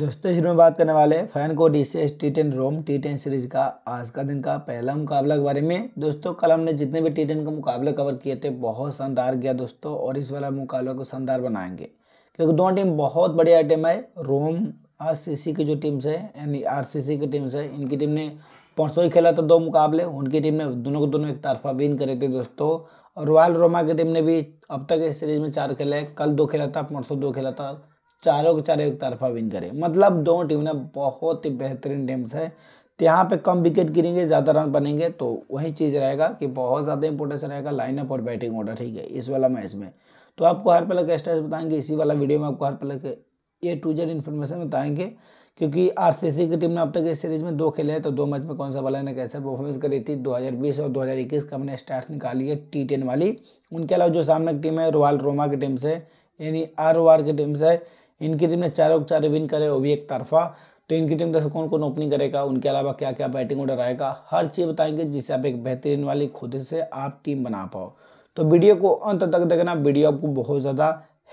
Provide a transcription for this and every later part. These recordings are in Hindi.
दोस्तों इस में बात करने वाले फैन को D C T ten Rome T ten series का आज का दिन का पहला मुकाबला के बारे में दोस्तों कल हमने जितने भी टी टेन के मुकाबले कवर किए थे बहुत शानदार गया दोस्तों और इस वाला मुकाबला को शानदार बनाएंगे क्योंकि दोनों टीम बहुत बड़ी आइटम है रोम आर सी सी की जो टीम्स है यानी आर सी सी की टीम्स है इनकी टीम ने परसों ही खेला था दो मुकाबले उनकी टीम ने दोनों को दोनों एक तरफा विन करे थे दोस्तों और रॉयल रोमा की टीम ने भी अब तक इस सीरीज में चार खेले कल दो खेला था परसों दो खेला था चारों के चारों एक तरफा विन करे मतलब दो टीम ने बहुत ही बेहतरीन टीम्स है तो यहाँ पे कम विकेट गिरेंगे ज़्यादा रन बनेंगे तो वही चीज़ रहेगा कि बहुत ज़्यादा इंपॉर्टेंस रहेगा लाइनअप और बैटिंग ऑर्डर ठीक है इस वाला मैच में तो आपको हर पल का स्टेट बताएंगे इसी वाला वीडियो में आपको हर पल के ए टू जेड इन्फॉर्मेशन बताएंगे क्योंकि आरसीसी की टीम ने अब तक इस सीरीज में दो खेले हैं तो दो मैच में कौन सा बॉलर ने कैसे परफॉर्मेंस करी थी 2020 और 2021 का हमने स्टार्ट निकाली है टी टेन वाली उनके अलावा जो सामने की टीम है रोहाल रोमा की टीम से यानी आर ओ आर की टीम से इनकी टीम ने चारों चार विन करे वो भी एक तरफा तो इनकी टीम तरफ कौन कौन ओपनिंग करेगा उनके अलावा क्या क्या बैटिंग ऑर्डर आएगा हर चीज़ बताएंगे जिससे आप एक बेहतरीन वाली खुद से आप टीम बना पाओ तो वीडियो को अंत तक देखना वीडियो आपको बहुत ज़्यादा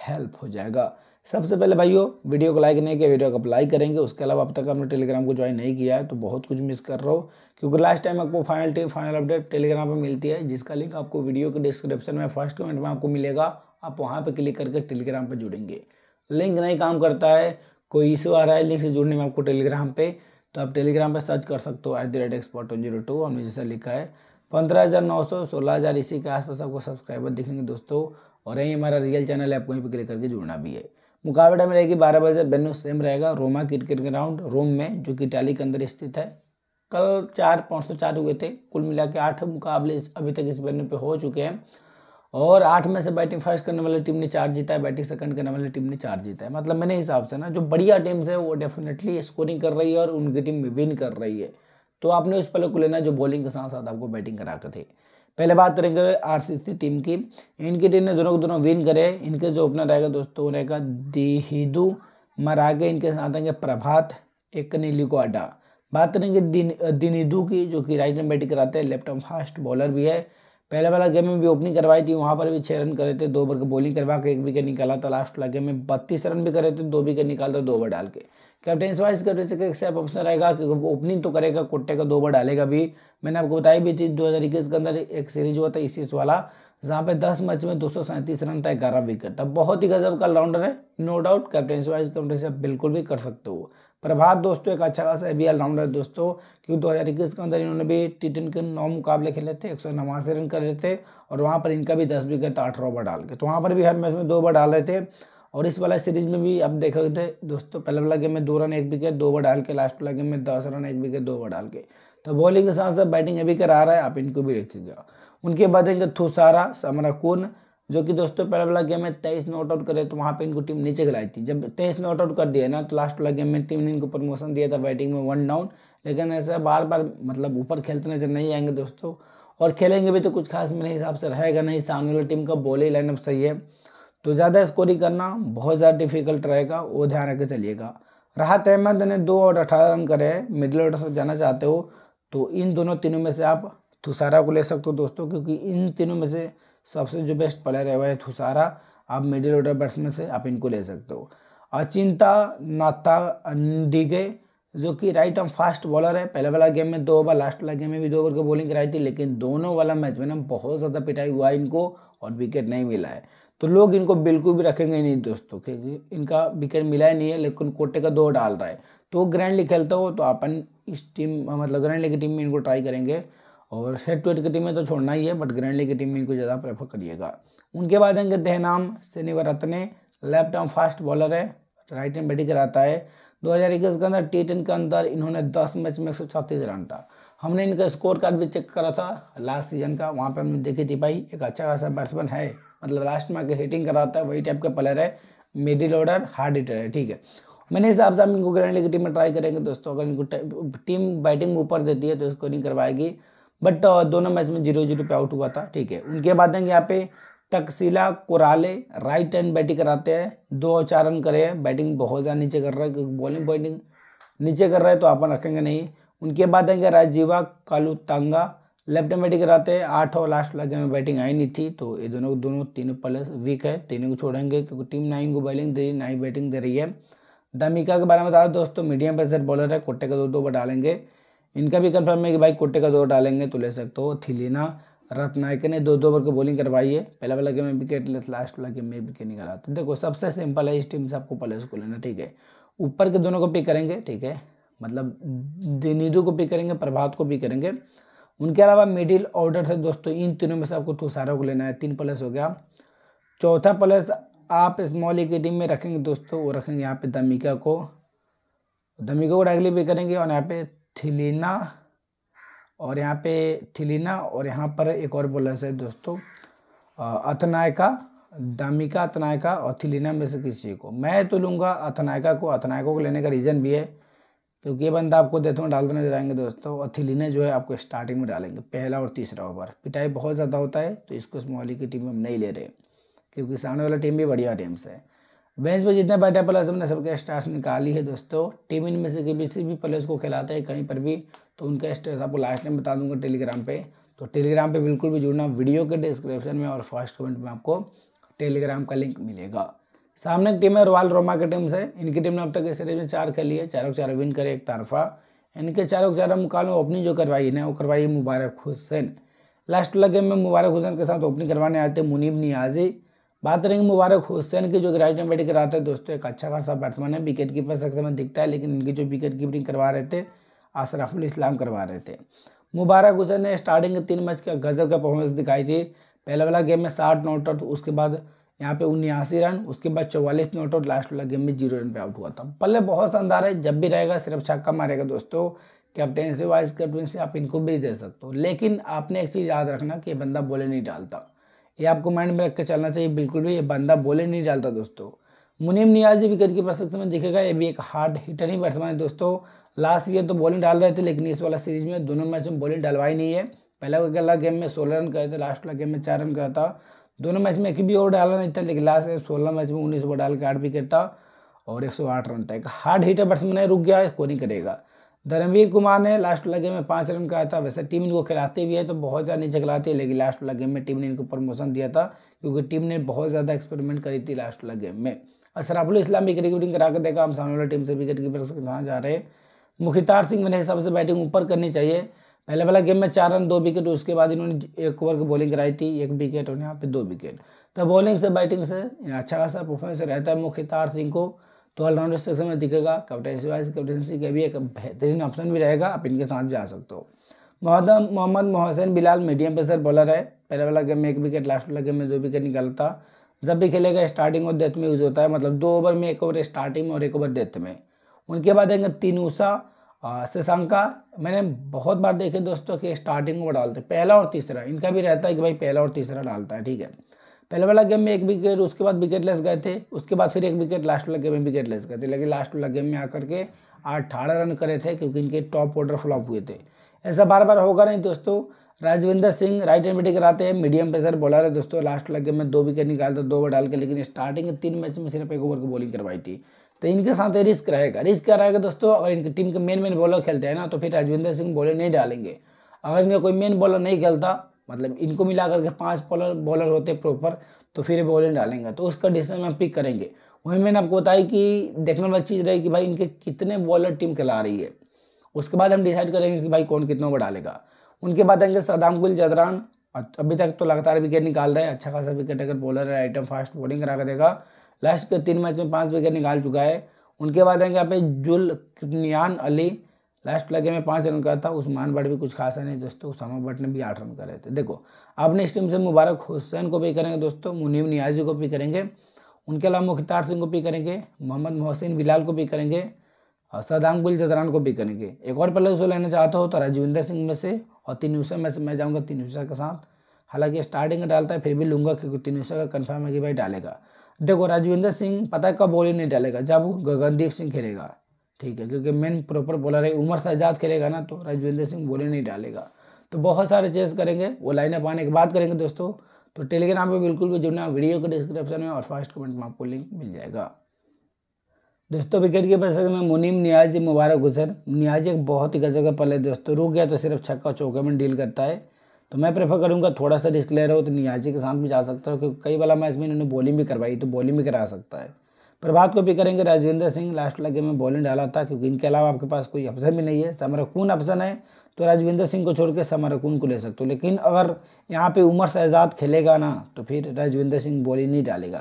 हेल्प हो जाएगा सबसे पहले भाइयों वीडियो को लाइक नहीं किया वीडियो को आप लाइक करेंगे उसके अलावा अब तक आपने टेलीग्राम को ज्वाइन नहीं किया है तो बहुत कुछ मिस कर रहे हो क्योंकि लास्ट टाइम आपको final team final update Telegram पर मिलती है जिसका लिंक आपको वीडियो के डिस्क्रिप्शन में फर्स्ट कमेंट में आपको मिलेगा आप वहाँ पर क्लिक करके टेलीग्राम पर जुड़ेंगे लिंक नहीं काम करता है कोई इशू आ रहा है लिंक से जुड़ने में आपको टेलीग्राम पे तो आप टेलीग्राम पे सर्च कर सकते हो at the rate expert zero two हमने जैसा लिखा है पंद्रह हज़ार नौ सौ सोलह हज़ार इसी के आसपास आपको सब्सक्राइबर दिखेंगे दोस्तों और यही हमारा रियल चैनल है आपको यहीं पर क्लिक करके जुड़ना भी है मुकाबला में रहेगी बारह बजे बेनो सेम रहेगा रोमा क्रिकेट ग्राउंड रोम में जो कि इटाली के अंदर स्थित है कल चार पाँच सौ चार हुए थे कुल मिला के आठ मुकाबले अभी तक इस बेनो पर हो चुके हैं और आठ में से बैटिंग फर्स्ट करने वाली टीम ने चार जीता है बैटिंग सेकंड करने वाली टीम ने चार जीता है मतलब मेरे हिसाब से ना जो बढ़िया टीम्स है वो डेफिनेटली स्कोरिंग कर रही है और उनकी टीम विन कर रही है तो आपने उस पल को लेना जो बॉलिंग के साथ साथ आपको बैटिंग करा कर थे पहले बात करेंगे आर टीम की इनकी टीम ने दोनों को दोनों विन करे इनके जो ओपनर रहेगा दोस्तों वो रहेगा दिहिदू मरागे इनके साथ आएंगे प्रभात एक लिकोडा बात करेंगे दिन दिनिदू की जो कि राइट में बैटिंग कराते हैं लेफ्ट आर्म फास्ट बॉलर भी है पहले वाला गेम में भी ओपनिंग करवाई थी वहाँ पर भी छः रन करे थे दो ओवर के बॉलिंग करवा के एक विकेट निकाला था लास्ट वाला गेम में बत्तीस रन भी करे थे दो विकेट था तो दो ओवर डाल के कैप्टन वाइज कैप्टन का ऑप्शन रहेगा कि ओपनिंग तो करेगा कोट्टे का दो ओवर डालेगा भी मैंने आपको बताई भी थी दो हज़ार इक्कीस के अंदर एक सीरीज हुआ था इसी वाला जहाँ पे दस मैच में दो रन था ग्यारह विकेट था बहुत ही गजब का ऑलराउंडर है no doubt captain vice captain बिल्कुल भी कर सकते हो प्रभात दोस्तों एक अच्छा खासा बी ऑलराउंडर दोस्तों क्योंकि दो हज़ार इक्कीस के अंदर इन्होंने भी टी टेन के नौ मुकाबले खेले थे एक सौ नवासी रन कर रहे थे और वहाँ पर इनका भी दस विकेट अठारह ओवर डाल के तो वहाँ पर भी हर मैच में दो ओवर डाल रहे थे और इस वाला सीरीज में भी अब देखे थे दोस्तों पहले वाला गेम में दो रन एक विकेट दो ओवर डाल के लास्ट वाला गेम में दस रन एक विकेट दो ओवर डाल के तो बॉलिंग के साथ साथ बैटिंग अभी करा रहा है आप इनको भी रखिएगा उनके बाद रहेंगे थुसारा समरा कुन जो कि दोस्तों पहले वाला गेम में तेईस नॉट आउट करे तो वहाँ पे इनको टीम नीचे गलाई थी जब तेईस नॉट आउट कर दिया ना तो लास्ट वाला गेम में टीम ने इनको प्रमोशन दिया था बैटिंग में वन डाउन लेकिन ऐसे बार बार मतलब ऊपर खेलते नजर नहीं आएंगे दोस्तों और खेलेंगे भी तो कुछ खास मेरे हिसाब से रहेगा नहीं सामने वाली टीम का बॉलिंग लाइनअप सही है तो ज़्यादा स्कोरिंग करना बहुत ज़्यादा डिफिकल्ट रहेगा वो ध्यान रखे चलिएगा राहत अहमद ने दो और अठारह रन करे मिडिल ऑर्डर से जाना चाहते हो तो इन दोनों तीनों में से आप तुषारा को ले सकते हो दोस्तों क्योंकि इन तीनों में से सबसे जो बेस्ट प्लेयर है वह है थुसारा आप मिडिल ऑर्डर बैट्समैन से आप इनको ले सकते हो अचिंता नाता अंडिगे जो कि राइट आर्म फास्ट बॉलर है पहले वाला गेम में दो ओवर लास्ट वाला गेम में भी दो ओवर की बॉलिंग कराई थी लेकिन दोनों वाला मैच में ना बहुत ज़्यादा पिटाई हुआ इनको और विकेट नहीं मिला है तो लोग इनको बिल्कुल भी रखेंगे नहीं दोस्तों क्योंकि इनका विकेट मिला ही नहीं है लेकिन कोटे का दो डाल रहा है तो ग्रैंड लीग खेलता हो तो अपन इस टीम मतलब ग्रैंड लीग की टीम में इनको ट्राई करेंगे और हेड टू हेड की टीम में तो छोड़ना ही है बट ग्रैंड लीग की टीम में इनको ज़्यादा प्रेफर करिएगा उनके बाद आएंगे देहनाम हैं रत्ने लेफ्ट आर्म फास्ट बॉलर है राइट एंड बैटिंग कराता है 2021 के अंदर टी टेन के अंदर इन्होंने 10 मैच में एक रन था हमने इनका स्कोर कार्ड भी चेक करा था लास्ट सीजन का वहाँ पर हमने देखी थी भाई एक अच्छा खासा बैट्समैन है मतलब लास्ट में आके हिटिंग कराता है वही टाइप का प्लेयर है मिडिल ऑर्डर हार्ड हिटर है ठीक है मैंने हिसाब से हम इनको ग्रैंड लीग टीम में ट्राई करेंगे दोस्तों अगर इनको टीम बैटिंग ऊपर देती है तो इसको नहीं करवाएगी बट uh, दोनों मैच में जीरो जीरो पे आउट हुआ था ठीक है उनके बाद यहाँ पे तकसीला कुराले राइट हैंड बैटिंग कराते हैं दो और चार रन करे हैं बैटिंग बहुत ज़्यादा नीचे कर रहा है बॉलिंग बॉलिंग नीचे कर रहे हैं तो अपन रखेंगे नहीं उनके बाद आएंगे राजीवा कालू तांगा लेफ्ट हैंड बैटिंग कराते हैं आठ और लास्ट लगे में बैटिंग आई नहीं थी तो ये दोनों दोनों तीनों प्लस वीक है तीनों को छोड़ेंगे क्योंकि टीम ना को बॉलिंग दे रही ना ही बैटिंग दे रही है दमिका के बारे में बता दोस्तों मीडियम पेसर बॉलर है कोटे का दो दो पर डालेंगे इनका भी कंफर्म है कि भाई कोटे का दौर डालेंगे तो ले सकते हो थिलीना रत्नायक ने दो दो ओवर की बॉलिंग करवाई है पहला वाला गेम में विकेट लेता लास्ट वाला गेम में विकेट निकाला तो देखो सबसे सिंपल है इस टीम से आपको पहले उसको लेना ठीक है ऊपर के दोनों को पिक करेंगे ठीक है मतलब दिनीदू को पिक करेंगे प्रभात को पिक करेंगे उनके अलावा मिडिल ऑर्डर से दोस्तों इन तीनों में से आपको तुषारा को लेना है तीन प्लस हो गया चौथा प्लस आप स्मॉल ए की टीम में रखेंगे दोस्तों वो रखेंगे यहाँ पे दमिका को दमिका को डायरेक्टली पिक करेंगे और यहाँ पे थिलीना और यहाँ पे थिलीना और यहाँ पर एक और बोला है दोस्तों अथनायका दामिका अथनायका और थिलीना में से किसी को मैं तो लूँगा अथनायका को अथनायका को लेने का रीज़न भी है क्योंकि ये बंदा आपको देते में डालते नजर आएंगे दोस्तों और थिलीना जो है आपको स्टार्टिंग में डालेंगे पहला और तीसरा ओवर पिटाई बहुत ज़्यादा होता है तो इसको इस मोहाली की टीम में हम नहीं ले रहे क्योंकि सामने वाला टीम भी बढ़िया टीम से है बेंच पर जितने बैठे प्लस हमने सबके स्टार्स निकाली है दोस्तों टीम इनमें से किसी भी प्लस को खिलाते हैं कहीं पर भी तो उनके स्टेटस आपको लास्ट टाइम बता दूंगा टेलीग्राम पे तो टेलीग्राम पे बिल्कुल भी जुड़ना वीडियो के डिस्क्रिप्शन में और फर्स्ट कमेंट में आपको टेलीग्राम का लिंक मिलेगा सामने की टीम है रोयल रोमा की टीम से इनकी टीम ने अब तक इस सीरीज में चार खेली है चारों चार विन करे एक तरफा इनके चारों चारों मुकाबले ओपनिंग जो करवाई है वो करवाई मुबारक हुसैन लास्ट वाला गेम में मुबारक हुसैन के साथ ओपनिंग करवाने आते मुनीब नियाजी बात करेंगे मुबारक हुसैन की जो राइट एंड बैटिंग कराते हैं दोस्तों एक अच्छा खासा बैट्समैन है विकेट कीपर सकते में दिखता है लेकिन इनकी जो विकेट कीपिंग करवा रहे थे आशराफुल इस्लाम करवा रहे थे मुबारक हुसैन ने स्टार्टिंग के तीन मैच का गजब का परफॉर्मेंस दिखाई थी पहला वाला गेम में साठ नॉट आउट उसके बाद यहाँ पे उन्यासी रन उसके बाद चौवालीस नॉट आउट लास्ट वाला गेम में जीरो रन पे आउट हुआ था पल्ले बहुत शानदार है जब भी रहेगा सिर्फ छक्का मारेगा दोस्तों कैप्टेंसी वाइस कैप्टेंसी आप इनको भी दे सकते हो लेकिन आपने एक चीज़ याद रखना कि बंदा बोले नहीं डालता ये आपको माइंड में रख के चलना चाहिए बिल्कुल भी ये बंदा बोले नहीं डालता दोस्तों मुनीम नियाजी विकेट की प्रसिद्ध में दिखेगा ये भी एक हार्ड हिटर ही वर्तमान है दोस्तों लास्ट ईयर तो बॉलिंग डाल रहे थे लेकिन इस वाला सीरीज में दोनों मैच में बॉलिंग डलवाई नहीं है पहला वाला गेम में सोलह रन करे थे लास्ट वाला गेम में चार रन करा था दोनों मैच में एक भी ओवर डाला नहीं था लेकिन लास्ट सोलह मैच में उन्नीस ओवर डाल के आठ विकेट था और एक सौ आठ रन था एक हार्ड हिटर बैट्समैन है रुक गया कोई नहीं करेगा धर्मवीर कुमार ने लास्ट वाला गेम में पाँच रन कराया था वैसे टीम इनको खिलाती भी है तो बहुत ज़्यादा नीचे खिलाती है लेकिन लास्ट वाला गेम में टीम ने इनको प्रमोशन दिया था क्योंकि टीम ने बहुत ज़्यादा एक्सपेरिमेंट करी थी लास्ट वाला गेम में असराफुल इस्लाम विकेट कीपिंग करा कर देखा हम सामने वाले टीम से विकेट कीपर कहाँ जा रहे हैं मुख्तार सिंह मेरे हिसाब से बैटिंग ऊपर करनी चाहिए पहले वाला गेम में चार रन दो विकेट उसके बाद इन्होंने एक ओवर की बॉलिंग कराई थी एक विकेट और यहाँ पे दो विकेट तो बॉलिंग से बैटिंग से अच्छा खासा परफॉर्मेंस रहता है मुख्तार सिंह को तो ऑलराउंडर सेक्शन में दिखेगा कैप्टनसी वाइज कैप्टनसी का भी एक बेहतरीन ऑप्शन भी रहेगा आप इनके साथ जा सकते हो Mohammad Mohammad Mohsin Bilal medium pacer bowler है पहले वाला गेम में एक विकेट लास्ट वाला गेम में दो विकेट निकालता जब भी खेलेगा स्टार्टिंग और डेथ में यूज़ होता है मतलब दो ओवर में एक ओवर स्टार्टिंग में और एक ओवर डेथ में उनके बाद आएंगे तीनूसा शशांका मैंने बहुत बार देखे दोस्तों कि स्टार्टिंग ओवर डालते पहला और तीसरा इनका भी रहता है कि भाई पहला और तीसरा डालता है ठीक है पहले वाला गेम में एक विकेट उसके बाद विकेट लेस गए थे उसके बाद फिर एक विकेट लास्ट वाला गेम में विकेट लेस गए थे लेकिन लास्ट वाला गेम में आकर के अठारह रन करे थे क्योंकि इनके टॉप ऑर्डर फ्लॉप हुए थे ऐसा बार बार होगा नहीं दोस्तों Rajvinder Singh right hand batting कराते हैं मीडियम प्रेसर बॉलर है दोस्तों लास्ट वाला गेम में दो विकेट निकालते दो ओवर डाल के लेकिन स्टार्टिंग तीन मैच में सिर्फ एक ओवर की बॉलिंग करवाई थी तो इनके साथ रिस्क रहेगा रिस्क क्या रहेगा दोस्तों अगर इनकी टीम के मेन मेन बॉलर खेलते हैं ना तो फिर राजविंदर सिंह बॉलर नहीं डालेंगे अगर इनका कोई मेन बॉलर नहीं खेलता मतलब इनको मिला करके पांच बॉलर बॉलर होते प्रॉपर तो फिर बॉलिंग डालेंगे तो उसका डिसीजन हम पिक करेंगे वहीं मैंने आपको बताया कि देखने वाली चीज़ रही कि भाई इनके कितने बॉलर टीम खिला रही है उसके बाद हम डिसाइड करेंगे कि भाई कौन कितने ओवर डालेगा उनके बाद आएंगे सदाम गुल जदरान अभी तक तो लगातार विकेट निकाल रहे हैं अच्छा खासा विकेट अगर बॉलर है आइटम फास्ट बॉलिंग करा कर देगा लास्ट के तीन मैच में पाँच विकेट निकाल चुका है उनके बाद आएंगे यहाँ पे जुल किनियान अली लास्ट प्लेगे में पाँच रन का था उस्मान भट्ट भी कुछ खासा नहीं दोस्तों उस्मान भट्ट ने भी आठ रन करे थे देखो अपने इस टीम से मुबारक हुसैन को भी करेंगे दोस्तों मुनीम नियाजी को भी करेंगे उनके अलावा मुख्तार सिंह को भी करेंगे मोहम्मद मोहसिन बिलाल को भी करेंगे और सदाम गुल जदरान को भी करेंगे एक और प्लेयर जो लेना चाहता हो तो राजविंदर सिंह में से और तीन तीनूसा में से मैं जाऊँगा तीन उषा के साथ हालांकि स्टार्टिंग डालता है फिर भी लूंगा क्योंकि तीन उषा का कन्फर्म है कि भाई डालेगा देखो राजविंदर सिंह पता है कब बॉलिंग नहीं डालेगा जब गगनदीप सिंह खेलेगा ठीक है क्योंकि मेन प्रॉपर बॉलर है उमर आजाद खेलेगा ना तो राजविंदर सिंह बोले नहीं डालेगा तो बहुत सारे चेस करेंगे वो लाइनअप आने के बाद करेंगे दोस्तों तो टेलीग्राम पे बिल्कुल भी जुड़ना वीडियो के डिस्क्रिप्शन में और फर्स्ट कमेंट में आपको लिंक मिल जाएगा दोस्तों विकेट के पास में मुनीम नियाजी मुबारक हुसैन नियाजी एक बहुत ही गजब का पल है दोस्तों रुक गया तो सिर्फ छक्का चौके में डील करता है तो मैं प्रेफर करूंगा थोड़ा सा रिस्क ले रहा हो तो नियाजी के साथ भी जा सकता हूँ क्योंकि कई वाला मैच में इन्होंने बॉलिंग भी करवाई तो बॉलिंग भी करा सकता है प्रभात को भी करेंगे राजविंदर सिंह लास्ट लगे में बॉलिंग डाला था क्योंकि इनके अलावा आपके पास कोई ऑप्शन भी नहीं है समरकून ऑप्शन है तो राजविंदर सिंह को छोड़ के समरकून को ले सकते हो लेकिन अगर यहाँ पे उमर शहजाद खेलेगा ना तो फिर राजविंदर सिंह बॉलिंग नहीं डालेगा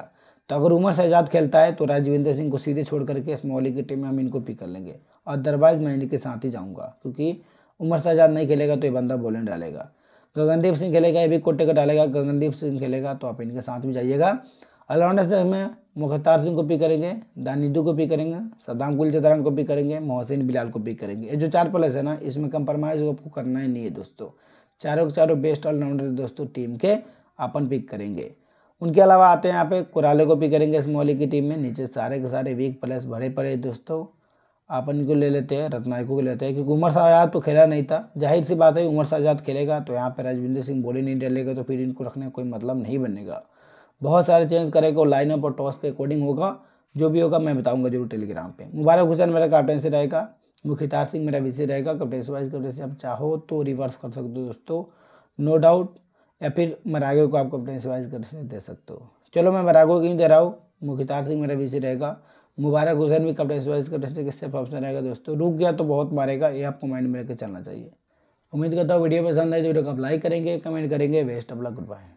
तो अगर उमर शहजाद खेलता है तो राजविंदर सिंह को सीधे छोड़ करके मॉली की टीम में हम इनको पिक कर लेंगे अदरवाइज मैं इनके साथ ही जाऊँगा क्योंकि उमर शहजाद नहीं खेलेगा तो ये बंदा बॉलिंग डालेगा गगनदीप सिंह खेलेगा ये भी कोटे का डालेगा गगनदीप सिंह खेलेगा तो आप इनके साथ भी जाइएगा ऑलराउंडर्स में मुख्तार सिंह को पिक करेंगे दानिदू को पिक करेंगे सदाम गुल जदरान को पिक करेंगे मोहसिन बिलाल को पिक करेंगे ये जो चार प्लेस है ना इसमें कंप्रोमाइज आपको करना ही नहीं है दोस्तों चारों के चारों बेस्ट ऑलराउंडर दोस्तों टीम के अपन पिक करेंगे उनके अलावा आते हैं यहाँ पे कुराले को पिक करेंगे इस मोहल्ले की टीम में नीचे सारे के सारे वीक प्लेस भरे पड़े दोस्तों अपन को ले लेते हैं रत्नायको को लेते हैं क्योंकि उमर आजाद तो खेला नहीं था जाहिर सी बात है उमर आजाद खेलेगा तो यहाँ पर राजविंदर सिंह बोले नहीं डलेगा तो फिर इनको रखने का कोई मतलब नहीं बनेगा बहुत सारे चेंज करेगा और लाइनअप और टॉस के अकॉर्डिंग होगा जो भी होगा मैं बताऊंगा जरूर टेलीग्राम पे मुबारक हुसैन मेरा कैप्टनसी रहेगा मुखितार सिंह मेरा विषय रहेगा कपटेस वाइज कपटेसी आप चाहो तो रिवर्स कर सकते हो दोस्तों नो डाउट या फिर मरागो को आप कपटेस वाइज कर दे सकते हो चलो मैं मरागो ही दे रहा हूँ मुखितार सिंह मेरा विषय रहेगा मुबारक हुसैन भी कपटेस वाइज कपटेसी किससे ऑप्शन रहेगा दोस्तों रुक गया तो बहुत मारेगा ये आपको माइंड में रख चलना चाहिए उम्मीद करता हूँ वीडियो पसंद आए तो वीडियो को आप लाइक करेंगे कमेंट करेंगे best of luck good bye